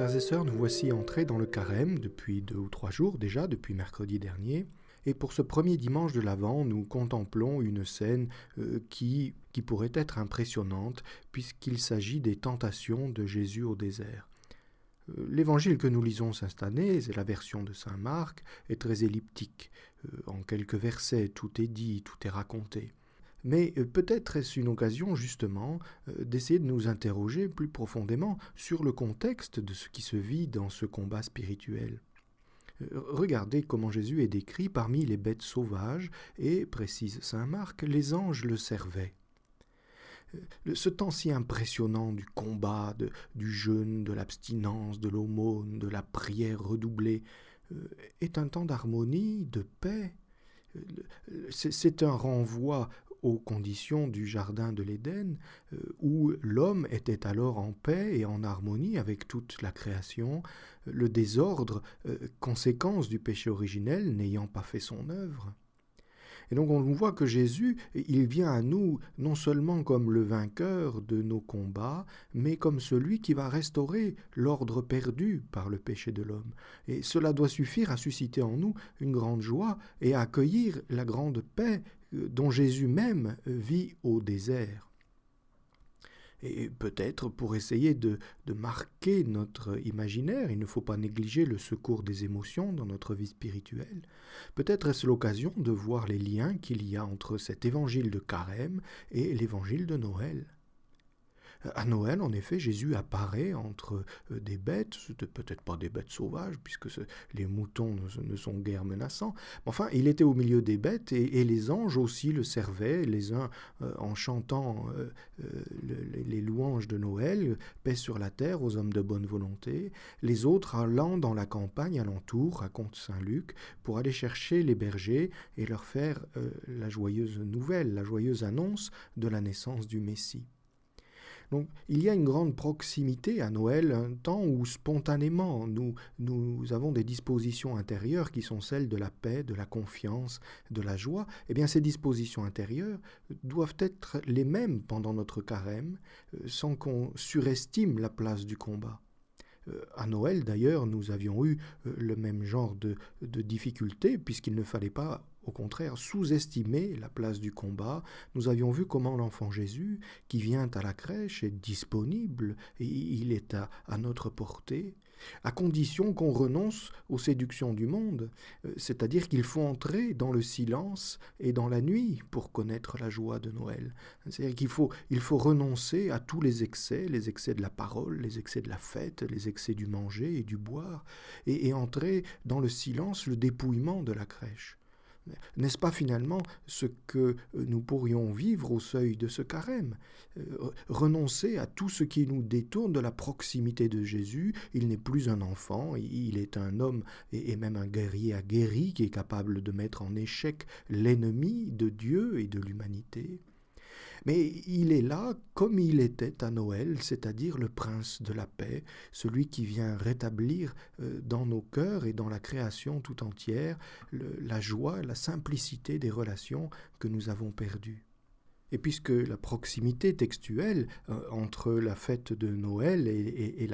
frères et sœurs, nous voici entrés dans le carême depuis deux ou trois jours déjà, depuis mercredi dernier. Et pour ce premier dimanche de l'Avent, nous contemplons une scène euh, qui, pourrait être impressionnante, puisqu'il s'agit des tentations de Jésus au désert. Euh, l'évangile que nous lisons cette année, c'est la version de Saint Marc, est très elliptique. Euh, en quelques versets, tout est dit, tout est raconté. Mais euh, peut-être est-ce une occasion justement euh, d'essayer de nous interroger plus profondément sur le contexte de ce qui se vit dans ce combat spirituel. Euh, regardez comment Jésus est décrit parmi les bêtes sauvages et, précise Saint Marc, les anges le servaient. Ce temps si impressionnant du combat, de, du jeûne, de l'abstinence, de l'aumône, de la prière redoublée, est un temps d'harmonie, de paix. C'est un renvoi aux conditions du Jardin de l'Éden, euh, où l'homme était alors en paix et en harmonie avec toute la création, le désordre, euh, conséquence du péché originel, n'ayant pas fait son œuvre. Et donc on voit que Jésus, il vient à nous non seulement comme le vainqueur de nos combats, mais comme celui qui va restaurer l'ordre perdu par le péché de l'homme. Et cela doit suffire à susciter en nous une grande joie et à accueillir la grande paix euh, dont Jésus même euh, vit au désert. Et peut-être pour essayer de, marquer notre imaginaire, il ne faut pas négliger le secours des émotions dans notre vie spirituelle. Peut-être est-ce l'occasion de voir les liens qu'il y a entre cet évangile de carême et l'évangile de Noël. À Noël, en effet, Jésus apparaît entre euh, des bêtes, ce peut-être pas des bêtes sauvages, puisque les moutons ne, sont guère menaçants, enfin, il était au milieu des bêtes, et, les anges aussi le servaient, les uns euh, en chantant euh, les louanges de Noël, paix sur la terre aux hommes de bonne volonté, les autres allant dans la campagne alentour, raconte Saint Luc, pour aller chercher les bergers et leur faire la joyeuse nouvelle, la joyeuse annonce de la naissance du Messie. Donc il y a une grande proximité à Noël, un temps où spontanément nous, nous avons des dispositions intérieures qui sont celles de la paix, de la confiance, de la joie. Eh bien ces dispositions intérieures doivent être les mêmes pendant notre carême, euh, sans qu'on surestime la place du combat. Euh, à Noël, d'ailleurs, nous avions eu euh, le même genre de, de difficultés, puisqu'il ne fallait pas au contraire, sous estimer la place du combat. Nous avions vu comment l'enfant Jésus, qui vient à la crèche, est disponible, et il est à, notre portée, à condition qu'on renonce aux séductions du monde, euh, c'est-à-dire qu'il faut entrer dans le silence et dans la nuit pour connaître la joie de Noël. C'est-à-dire qu'il faut, il faut renoncer à tous les excès, les excès de la parole, les excès de la fête, les excès du manger et du boire, et entrer dans le silence, le dépouillement de la crèche. N'est-ce pas finalement ce que euh, nous pourrions vivre au seuil de ce carême euh, Renoncer à tout ce qui nous détourne de la proximité de Jésus, il n'est plus un enfant, il est un homme et même un guerrier aguerri qui est capable de mettre en échec l'ennemi de Dieu et de l'humanité. Mais il est là comme il était à Noël, c'est-à-dire le prince de la paix, celui qui vient rétablir euh, dans nos cœurs et dans la création tout entière la joie, la simplicité des relations que nous avons perdues. Et puisque la proximité textuelle euh, entre la fête de Noël et,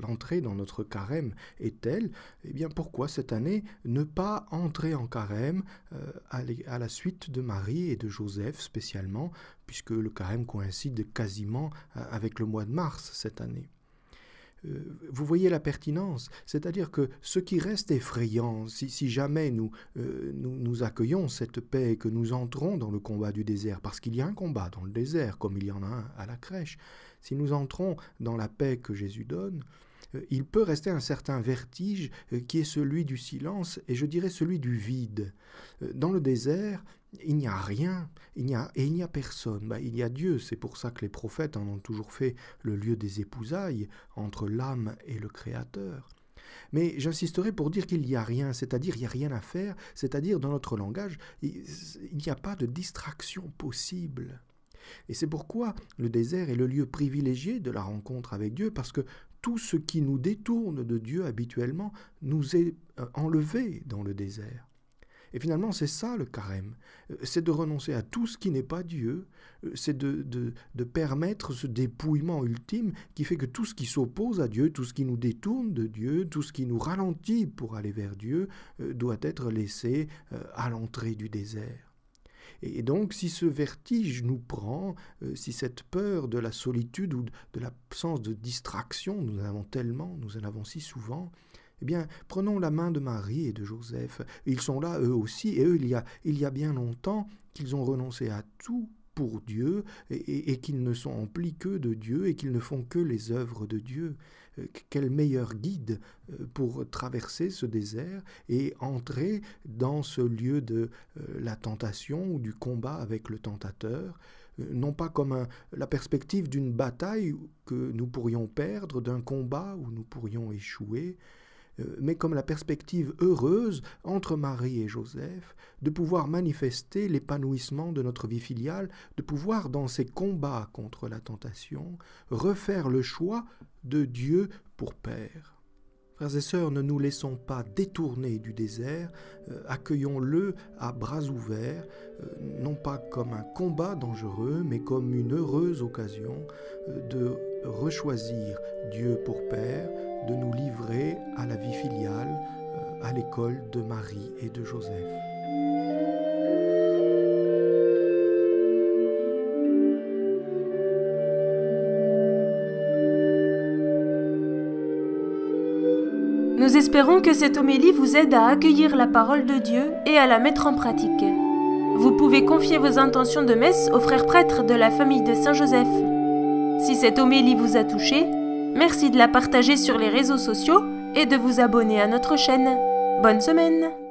l'entrée dans notre carême est telle, eh bien pourquoi cette année ne pas entrer en carême euh, à la suite de Marie et de Joseph spécialement, puisque le carême coïncide quasiment euh, avec le mois de mars cette année euh, vous voyez la pertinence, c'est-à-dire que ce qui reste effrayant, si, jamais nous, euh, nous, nous, accueillons cette paix et que nous entrons dans le combat du désert, parce qu'il y a un combat dans le désert, comme il y en a un à la crèche, si nous entrons dans la paix que Jésus donne, euh, il peut rester un certain vertige euh, qui est celui du silence et je dirais celui du vide. Euh, dans le désert, il n'y a rien, il n'y a, et il n'y a personne. Bah, il y a Dieu, c'est pour ça que les prophètes en ont toujours fait le lieu des épousailles entre l'âme et le Créateur. Mais j'insisterai pour dire qu'il n'y a rien, c'est-à-dire il n'y a rien à faire, c'est-à-dire dans notre langage, il n'y a pas de distraction possible. Et c'est pourquoi le désert est le lieu privilégié de la rencontre avec Dieu, parce que tout ce qui nous détourne de Dieu habituellement nous est euh, enlevé dans le désert. Et finalement, c'est ça le carême. Euh, c'est de renoncer à tout ce qui n'est pas Dieu. Euh, c'est de, de, permettre ce dépouillement ultime qui fait que tout ce qui s'oppose à Dieu, tout ce qui nous détourne de Dieu, tout ce qui nous ralentit pour aller vers Dieu, doit être laissé à l'entrée du désert. Et donc, si ce vertige nous prend, euh, si cette peur de la solitude ou de l'absence de distraction, nous en avons tellement, nous en avons si souvent, eh bien, prenons la main de Marie et de Joseph. Ils sont là, eux aussi, et eux, il y a bien longtemps qu'ils ont renoncé à tout pour Dieu et, qu'ils ne sont emplis que de Dieu et qu'ils ne font que les œuvres de Dieu. Euh, quel meilleur guide euh, pour traverser ce désert et entrer dans ce lieu de euh, la tentation ou du combat avec le tentateur non pas comme la perspective d'une bataille que nous pourrions perdre, d'un combat où nous pourrions échouer, euh, mais comme la perspective heureuse, entre Marie et Joseph, de pouvoir manifester l'épanouissement de notre vie filiale, de pouvoir, dans ces combats contre la tentation, refaire le choix de Dieu pour Père. Frères et sœurs, ne nous laissons pas détourner du désert, euh, accueillons-le à bras ouverts, euh, non pas comme un combat dangereux, mais comme une heureuse occasion de rechoisir Dieu pour Père, de nous livrer à la vie filiale, euh, à l'école de Marie et de Joseph. Nous espérons que cette homélie vous aide à accueillir la parole de Dieu et à la mettre en pratique. Vous pouvez confier vos intentions de messe aux frères prêtres de la famille de Saint-Joseph. Si cette homélie vous a touché, Merci de la partager sur les réseaux sociaux et de vous abonner à notre chaîne. Bonne semaine